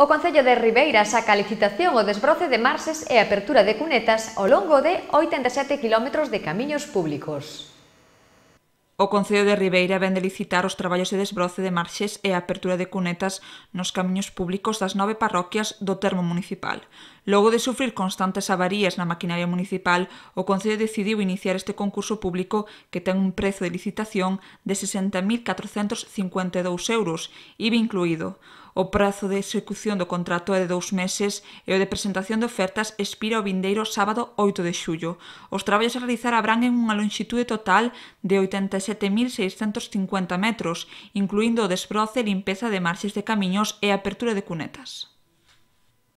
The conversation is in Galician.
O Concello de Ribeira saca a licitación o desbroce de marses e a apertura de cunetas ao longo de 87 km de camiños públicos. O Concello de Ribeira vende licitar os traballos de desbroce de marxes e apertura de cunetas nos camiños públicos das nove parroquias do termo municipal. Logo de sufrir constantes avarías na maquinaria municipal, o Concello decidiu iniciar este concurso público que ten un prezo de licitación de 60.452 euros, IVA incluído. O prazo de execución do contrato é de dous meses e o de presentación de ofertas expira o vindeiro sábado 8 de xullo. Os traballos a realizar abran en unha longitude total de 87.650 metros, incluindo o desbroce, limpeza de marxes de camiños e apertura de cunetas.